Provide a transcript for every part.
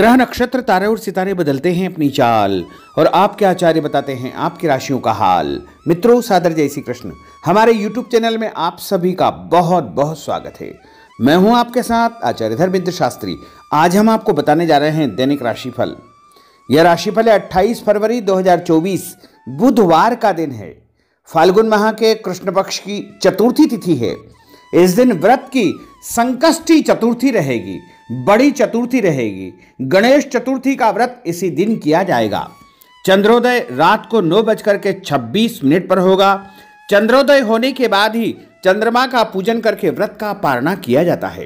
ग्रह नक्षत्र तारे और सितारे बदलते हैं अपनी चाल और आपके आचार्य बताते हैं आपकी राशियों का हाल मित्रों सादर जय श्री कृष्ण हमारे यूट्यूब चैनल में आप सभी का बहुत बहुत स्वागत है मैं हूं आपके साथ आचार्य धर्मेंद्र शास्त्री आज हम आपको बताने जा रहे हैं दैनिक राशिफल यह राशिफल है अट्ठाईस फरवरी दो बुधवार का दिन है फाल्गुन माह के कृष्ण पक्ष की चतुर्थी तिथि है इस दिन व्रत की संकष्टी चतुर्थी रहेगी बड़ी चतुर्थी रहेगी गणेश चतुर्थी का व्रत इसी दिन किया जाएगा चंद्रोदय रात को नौ बजकर के छब्बीस मिनट पर होगा चंद्रोदय होने के बाद ही चंद्रमा का पूजन करके व्रत का पारणा किया जाता है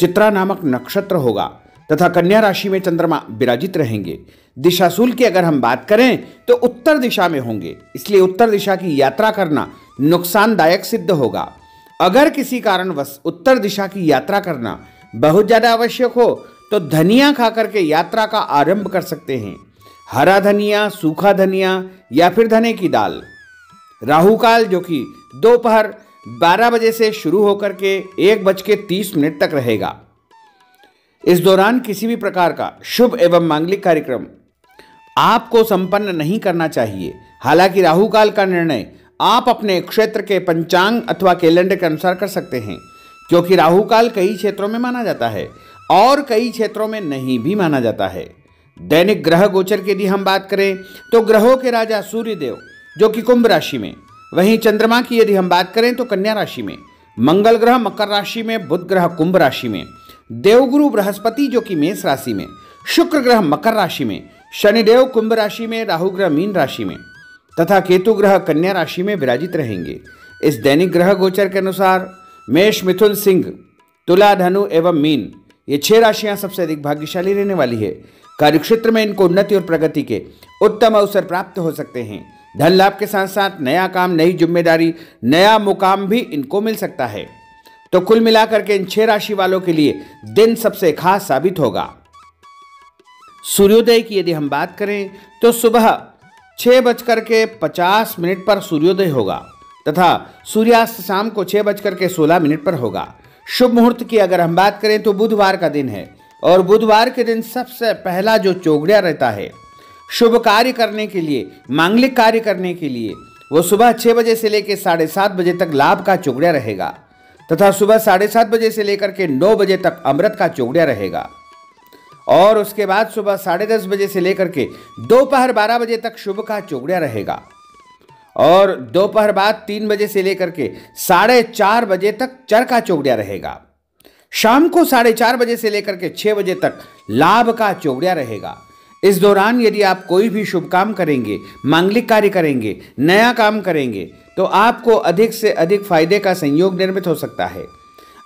चित्रा नामक नक्षत्र होगा तथा कन्या राशि में चंद्रमा विराजित रहेंगे दिशाशूल की अगर हम बात करें तो उत्तर दिशा में होंगे इसलिए उत्तर दिशा की यात्रा करना नुकसानदायक सिद्ध होगा अगर किसी कारणवश उत्तर दिशा की यात्रा करना बहुत ज़्यादा आवश्यक हो तो धनिया खा करके यात्रा का आरंभ कर सकते हैं हरा धनिया सूखा धनिया या फिर धने की दाल राहु काल जो कि दोपहर 12 बजे से शुरू होकर के एक बज के तीस मिनट तक रहेगा इस दौरान किसी भी प्रकार का शुभ एवं मांगलिक कार्यक्रम आपको संपन्न नहीं करना चाहिए हालांकि राहु काल का निर्णय आप अपने क्षेत्र के पंचांग अथवा कैलेंडर के अनुसार कर सकते हैं क्योंकि राहु काल कई क्षेत्रों में माना जाता है और कई क्षेत्रों में नहीं भी माना जाता है दैनिक ग्रह गोचर की यदि हम बात करें तो ग्रहों के राजा सूर्यदेव जो कि कुंभ राशि में वहीं चंद्रमा की यदि हम बात करें तो कन्या राशि में मंगल ग्रह मकर राशि में बुध ग्रह कुंभ राशि में देवगुरु बृहस्पति जो कि मेष राशि में शुक्र ग्रह मकर राशि में शनिदेव कुंभ राशि में राहु ग्रह मीन राशि में तथा केतु ग्रह कन्या राशि में विराजित रहेंगे इस दैनिक ग्रह गोचर के अनुसार मेष मिथुन सिंह तुला धनु एवं मीन ये छह राशियां सबसे अधिक भाग्यशाली रहने वाली है कार्यक्षेत्र में इनको उन्नति और प्रगति के उत्तम अवसर प्राप्त हो सकते हैं धन लाभ के साथ साथ नया काम नई जिम्मेदारी नया मुकाम भी इनको मिल सकता है तो कुल मिलाकर के इन छह राशि वालों के लिए दिन सबसे खास साबित होगा सूर्योदय की यदि हम बात करें तो सुबह छह बजकर के पचास मिनट पर सूर्योदय होगा तथा सूर्यास्त शाम को छह बजकर के सोलह मिनट पर होगा शुभ मुहूर्त की अगर हम बात करें तो बुधवार का दिन है और बुधवार के दिन सबसे पहला जो चौगड़िया रहता है शुभ कार्य करने के लिए मांगलिक कार्य करने के लिए वो सुबह छह बजे से लेकर साढ़े सात बजे तक लाभ का चौगड़िया रहेगा तथा सुबह साढ़े सात बजे से लेकर के नौ बजे तक अमृत का चौगड़िया रहेगा और उसके बाद सुबह साढ़े दस बजे से लेकर के दोपहर बारह बजे तक शुभ का चौगड़िया रहेगा और दोपहर बाद तीन बजे से लेकर के साढ़े चार बजे तक चरका चौगड़िया रहेगा शाम को साढ़े चार बजे से लेकर के छः बजे तक लाभ का चौगड़िया रहेगा इस दौरान यदि आप कोई भी शुभ काम करेंगे मांगलिक कार्य करेंगे नया काम करेंगे तो आपको अधिक से अधिक फायदे का संयोग निर्मित हो सकता है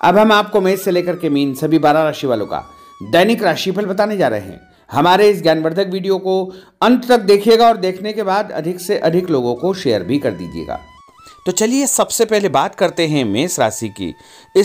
अब हम आपको मेष से लेकर के मीन सभी बारह राशि वालों का दैनिक राशिफल बताने जा रहे हैं हमारे इस ज्ञानवर्धक वीडियो को अंत तक देखिएगा और देखने के बाद अधिक से अधिक लोगों को शेयर भी कर दीजिएगा तो चलिए सबसे पहले बात करते हैं मेष राशि की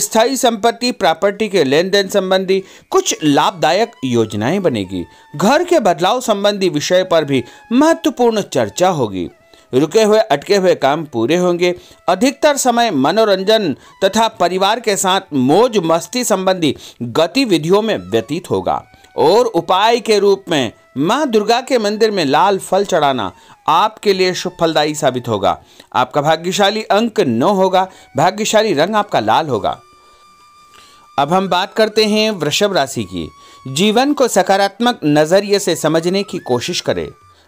स्थायी संपत्ति प्रॉपर्टी के लेन देन संबंधी कुछ लाभदायक योजनाएं बनेगी घर के बदलाव संबंधी विषय पर भी महत्वपूर्ण चर्चा होगी रुके हुए अटके हुए काम पूरे होंगे अधिकतर समय मनोरंजन तथा परिवार के साथ मौज मस्ती संबंधी गतिविधियों में व्यतीत होगा और उपाय के रूप में माँ दुर्गा के मंदिर में लाल फल चढ़ाना आपके लिए शुभ फलदायी साबित होगा आपका भाग्यशाली अंक नौ होगा भाग्यशाली रंग आपका लाल होगा अब हम बात करते हैं वृषभ राशि की जीवन को सकारात्मक नज़रिए से समझने की कोशिश करें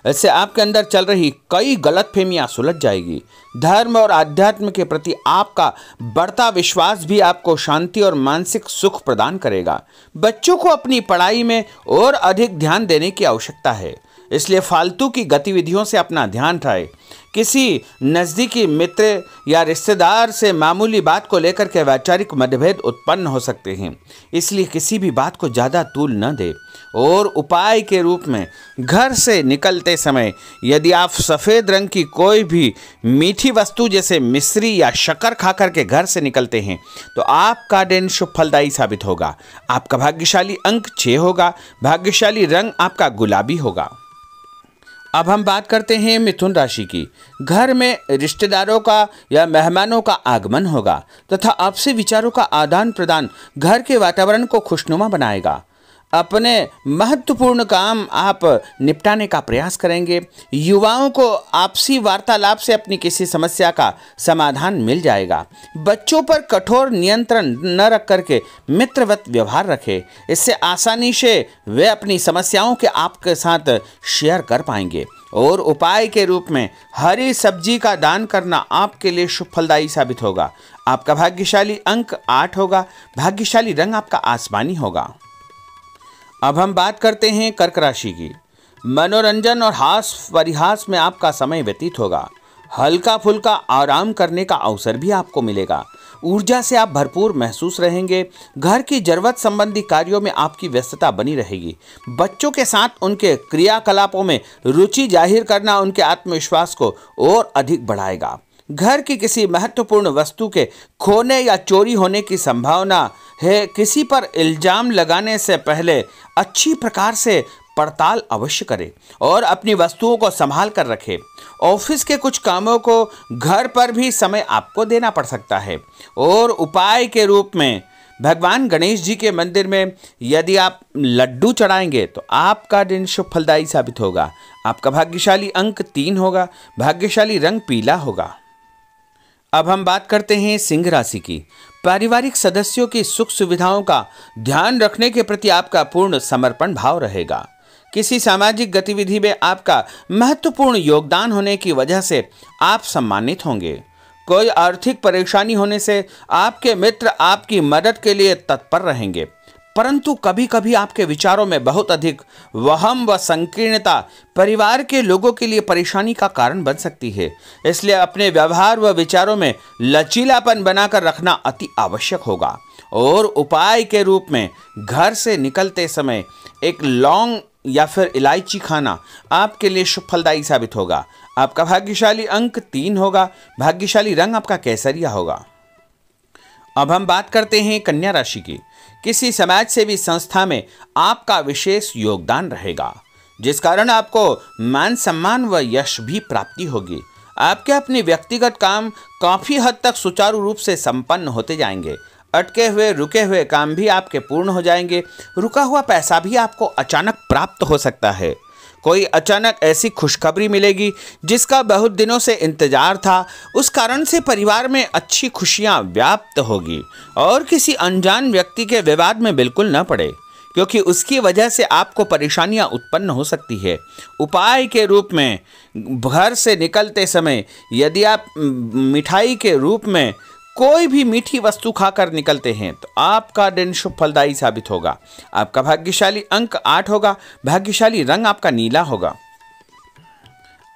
इससे आपके अंदर चल रही कई गलत फहमियाँ सुलझ जाएगी धर्म और आध्यात्म के प्रति आपका बढ़ता विश्वास भी आपको शांति और मानसिक सुख प्रदान करेगा बच्चों को अपनी पढ़ाई में और अधिक ध्यान देने की आवश्यकता है इसलिए फालतू की गतिविधियों से अपना ध्यान हटाए किसी नज़दीकी मित्र या रिश्तेदार से मामूली बात को लेकर के वैचारिक मतभेद उत्पन्न हो सकते हैं इसलिए किसी भी बात को ज़्यादा तूल न दे और उपाय के रूप में घर से निकलते समय यदि आप सफ़ेद रंग की कोई भी मीठी वस्तु जैसे मिश्री या शक्कर खा करके घर से निकलते हैं तो आपका दिन शुभ फलदायी साबित होगा आपका भाग्यशाली अंक छः होगा भाग्यशाली रंग आपका गुलाबी होगा अब हम बात करते हैं मिथुन राशि की घर में रिश्तेदारों का या मेहमानों का आगमन होगा तथा आपसे विचारों का आदान प्रदान घर के वातावरण को खुशनुमा बनाएगा अपने महत्वपूर्ण काम आप निपटाने का प्रयास करेंगे युवाओं को आपसी वार्तालाप से अपनी किसी समस्या का समाधान मिल जाएगा बच्चों पर कठोर नियंत्रण न रख करके मित्रवत व्यवहार रखें इससे आसानी से वे अपनी समस्याओं के आपके साथ शेयर कर पाएंगे और उपाय के रूप में हरी सब्जी का दान करना आपके लिए शुभ फलदायी साबित होगा आपका भाग्यशाली अंक आठ होगा भाग्यशाली रंग आपका आसमानी होगा अब हम बात करते हैं कर्क राशि की मनोरंजन और हास परिहास में आपका समय व्यतीत होगा हल्का फुल्का आराम करने का अवसर भी आपको मिलेगा ऊर्जा से आप भरपूर महसूस रहेंगे घर की जरूरत संबंधी कार्यों में आपकी व्यस्तता बनी रहेगी बच्चों के साथ उनके क्रियाकलापों में रुचि जाहिर करना उनके आत्मविश्वास को और अधिक बढ़ाएगा घर की किसी महत्वपूर्ण वस्तु के खोने या चोरी होने की संभावना है किसी पर इल्जाम लगाने से पहले अच्छी प्रकार से पड़ताल अवश्य करें और अपनी वस्तुओं को संभाल कर रखें ऑफिस के कुछ कामों को घर पर भी समय आपको देना पड़ सकता है और उपाय के रूप में भगवान गणेश जी के मंदिर में यदि आप लड्डू चढ़ाएंगे तो आपका दिन शुभ फलदायी साबित होगा आपका भाग्यशाली अंक तीन होगा भाग्यशाली रंग पीला होगा अब हम बात करते हैं सिंह राशि की पारिवारिक सदस्यों की सुख सुविधाओं का ध्यान रखने के प्रति आपका पूर्ण समर्पण भाव रहेगा किसी सामाजिक गतिविधि में आपका महत्वपूर्ण योगदान होने की वजह से आप सम्मानित होंगे कोई आर्थिक परेशानी होने से आपके मित्र आपकी मदद के लिए तत्पर रहेंगे परंतु कभी कभी आपके विचारों में बहुत अधिक वहम व संकीर्णता परिवार के लोगों के लिए परेशानी का कारण बन सकती है इसलिए अपने व्यवहार व विचारों में लचीलापन बनाकर रखना अति आवश्यक होगा और उपाय के रूप में घर से निकलते समय एक लौंग या फिर इलायची खाना आपके लिए शुभ फलदायी साबित होगा आपका भाग्यशाली अंक तीन होगा भाग्यशाली रंग आपका कैसरिया होगा अब हम बात करते हैं कन्या राशि की किसी समाज सेवी संस्था में आपका विशेष योगदान रहेगा जिस कारण आपको मान सम्मान व यश भी प्राप्ति होगी आपके अपने व्यक्तिगत काम काफ़ी हद तक सुचारू रूप से संपन्न होते जाएंगे अटके हुए रुके हुए काम भी आपके पूर्ण हो जाएंगे रुका हुआ पैसा भी आपको अचानक प्राप्त हो सकता है कोई अचानक ऐसी खुशखबरी मिलेगी जिसका बहुत दिनों से इंतज़ार था उस कारण से परिवार में अच्छी खुशियाँ व्याप्त होगी और किसी अनजान व्यक्ति के विवाद में बिल्कुल न पड़े क्योंकि उसकी वजह से आपको परेशानियां उत्पन्न हो सकती है उपाय के रूप में घर से निकलते समय यदि आप मिठाई के रूप में कोई भी मीठी वस्तु खाकर निकलते हैं तो आपका दिन शुभ फलदायी साबित होगा आपका भाग्यशाली अंक आठ होगा भाग्यशाली रंग आपका नीला होगा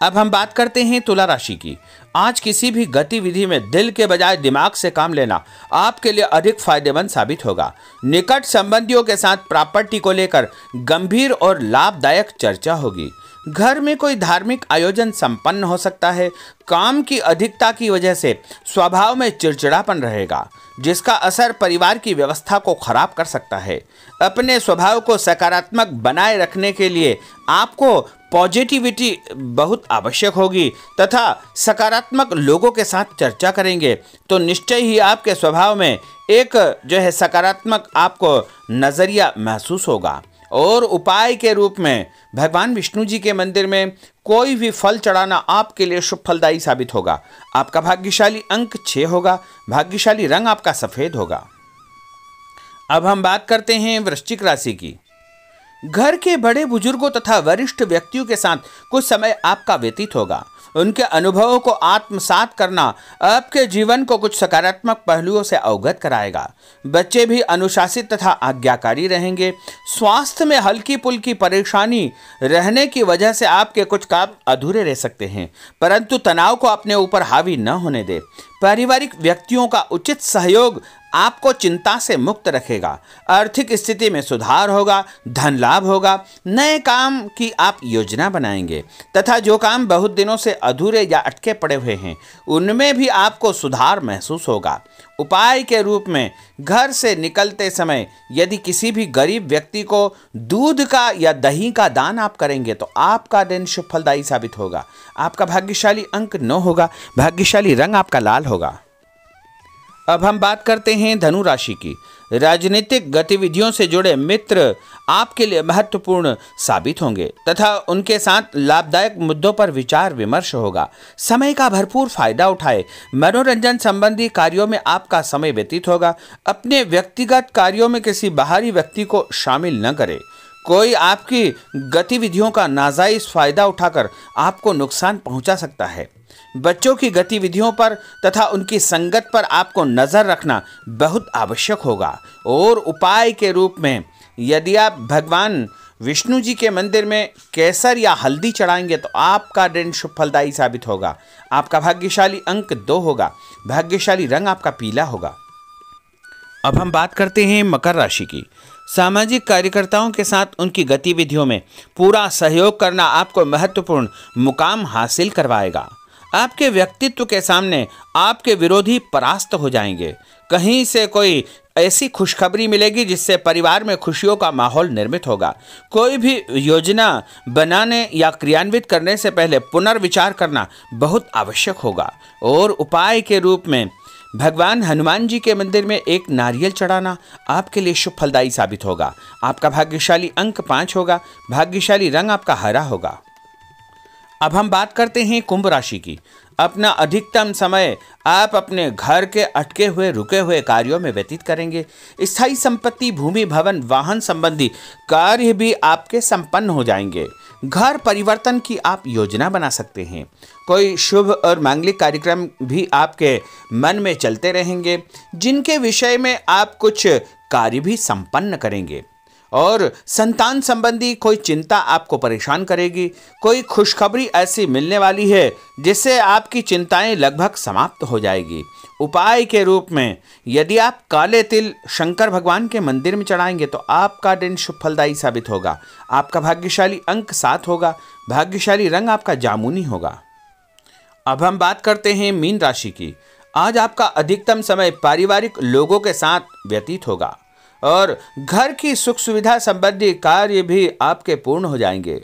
अब हम बात करते हैं तुला राशि की आज किसी भी गतिविधि में दिल के बजाय दिमाग से काम लेना आपके लिए अधिक फायदेमंद साबित होगा निकट संबंधियों के साथ प्रॉपर्टी को लेकर गंभीर और लाभदायक चर्चा होगी घर में कोई धार्मिक आयोजन संपन्न हो सकता है काम की अधिकता की वजह से स्वभाव में चिड़चिड़ापन रहेगा जिसका असर परिवार की व्यवस्था को खराब कर सकता है अपने स्वभाव को सकारात्मक बनाए रखने के लिए आपको पॉजिटिविटी बहुत आवश्यक होगी तथा सकारात्मक लोगों के साथ चर्चा करेंगे तो निश्चय ही आपके स्वभाव में एक जो है सकारात्मक आपको नज़रिया महसूस होगा और उपाय के रूप में भगवान विष्णु जी के मंदिर में कोई भी फल चढ़ाना आपके लिए शुभ फलदायी साबित होगा आपका भाग्यशाली अंक छः होगा भाग्यशाली रंग आपका सफ़ेद होगा अब हम बात करते हैं वृश्चिक राशि की घर के बड़े बुजुर्गों तथा वरिष्ठ व्यक्तियों के साथ कुछ समय आपका व्यतीत होगा उनके अनुभवों को आत्मसात करना आपके जीवन को कुछ सकारात्मक पहलुओं से अवगत कराएगा बच्चे भी अनुशासित तथा आज्ञाकारी रहेंगे स्वास्थ्य में हल्की पुल्की परेशानी रहने की वजह से आपके कुछ काम अधूरे रह सकते हैं परंतु तनाव को अपने ऊपर हावी न होने दें पारिवारिक व्यक्तियों का उचित सहयोग आपको चिंता से मुक्त रखेगा आर्थिक स्थिति में सुधार होगा धन लाभ होगा नए काम की आप योजना बनाएंगे तथा जो काम बहुत दिनों से अधूरे या अटके पड़े हुए हैं उनमें भी आपको सुधार महसूस होगा उपाय के रूप में घर से निकलते समय यदि किसी भी गरीब व्यक्ति को दूध का या दही का दान आप करेंगे तो आपका दिन शुभ फलदायी साबित होगा आपका भाग्यशाली अंक नौ होगा भाग्यशाली रंग आपका लाल होगा अब हम बात करते हैं धनु राशि की राजनीतिक गतिविधियों से जुड़े मित्र आपके लिए महत्वपूर्ण साबित होंगे तथा उनके साथ लाभदायक मुद्दों पर विचार विमर्श होगा समय का भरपूर फायदा उठाए मनोरंजन संबंधी कार्यों में आपका समय व्यतीत होगा अपने व्यक्तिगत कार्यों में किसी बाहरी व्यक्ति को शामिल न करें कोई आपकी गतिविधियों का नाजायज फायदा उठाकर आपको नुकसान पहुंचा सकता है बच्चों की गतिविधियों पर तथा उनकी संगत पर आपको नज़र रखना बहुत आवश्यक होगा और उपाय के रूप में यदि आप भगवान विष्णु जी के मंदिर में केसर या हल्दी चढ़ाएंगे तो आपका दिन शुभ फलदायी साबित होगा आपका भाग्यशाली अंक दो होगा भाग्यशाली रंग आपका पीला होगा अब हम बात करते हैं मकर राशि की सामाजिक कार्यकर्ताओं के साथ उनकी गतिविधियों में पूरा सहयोग करना आपको महत्वपूर्ण मुकाम हासिल करवाएगा आपके व्यक्तित्व के सामने आपके विरोधी परास्त हो जाएंगे कहीं से कोई ऐसी खुशखबरी मिलेगी जिससे परिवार में खुशियों का माहौल निर्मित होगा कोई भी योजना बनाने या क्रियान्वित करने से पहले पुनर्विचार करना बहुत आवश्यक होगा और उपाय के रूप में भगवान हनुमान जी के मंदिर में एक नारियल चढ़ाना आपके लिए शुभ फलदायी साबित होगा आपका भाग्यशाली अंक पाँच होगा भाग्यशाली रंग आपका हरा होगा अब हम बात करते हैं कुंभ राशि की अपना अधिकतम समय आप अपने घर के अटके हुए रुके हुए कार्यों में व्यतीत करेंगे स्थायी संपत्ति भूमि भवन वाहन संबंधी कार्य भी आपके संपन्न हो जाएंगे घर परिवर्तन की आप योजना बना सकते हैं कोई शुभ और मांगलिक कार्यक्रम भी आपके मन में चलते रहेंगे जिनके विषय में आप कुछ कार्य भी संपन्न करेंगे और संतान संबंधी कोई चिंता आपको परेशान करेगी कोई खुशखबरी ऐसी मिलने वाली है जिससे आपकी चिंताएं लगभग समाप्त हो जाएगी उपाय के रूप में यदि आप काले तिल शंकर भगवान के मंदिर में चढ़ाएंगे तो आपका दिन शुभ फलदायी साबित होगा आपका भाग्यशाली अंक सात होगा भाग्यशाली रंग आपका जामुनी होगा अब हम बात करते हैं मीन राशि की आज आपका अधिकतम समय पारिवारिक लोगों के साथ व्यतीत होगा और घर की सुख सुविधा संबंधी कार्य भी आपके पूर्ण हो जाएंगे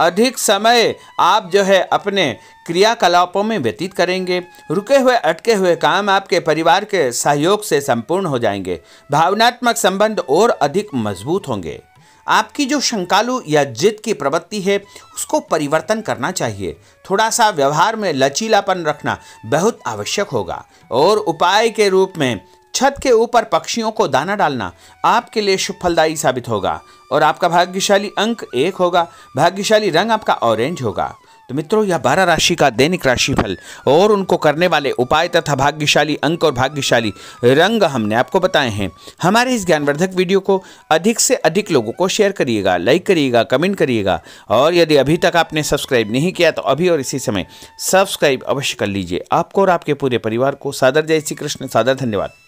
अधिक समय आप जो है अपने क्रियाकलापों में व्यतीत करेंगे रुके हुए अटके हुए काम आपके परिवार के सहयोग से संपूर्ण हो जाएंगे भावनात्मक संबंध और अधिक मजबूत होंगे आपकी जो शंकालु या जिद की प्रवृत्ति है उसको परिवर्तन करना चाहिए थोड़ा सा व्यवहार में लचीलापन रखना बहुत आवश्यक होगा और उपाय के रूप में छत के ऊपर पक्षियों को दाना डालना आपके लिए शुभ फलदायी साबित होगा और आपका भाग्यशाली अंक एक होगा भाग्यशाली रंग आपका ऑरेंज होगा तो मित्रों यह बारह राशि का दैनिक राशिफल और उनको करने वाले उपाय तथा भाग्यशाली अंक और भाग्यशाली रंग हमने आपको बताए हैं हमारे इस ज्ञानवर्धक वीडियो को अधिक से अधिक लोगों को शेयर करिएगा लाइक करिएगा कमेंट करिएगा और यदि अभी तक आपने सब्सक्राइब नहीं किया तो अभी और इसी समय सब्सक्राइब अवश्य कर लीजिए आपको और आपके पूरे परिवार को सादर जय श्री कृष्ण सादर धन्यवाद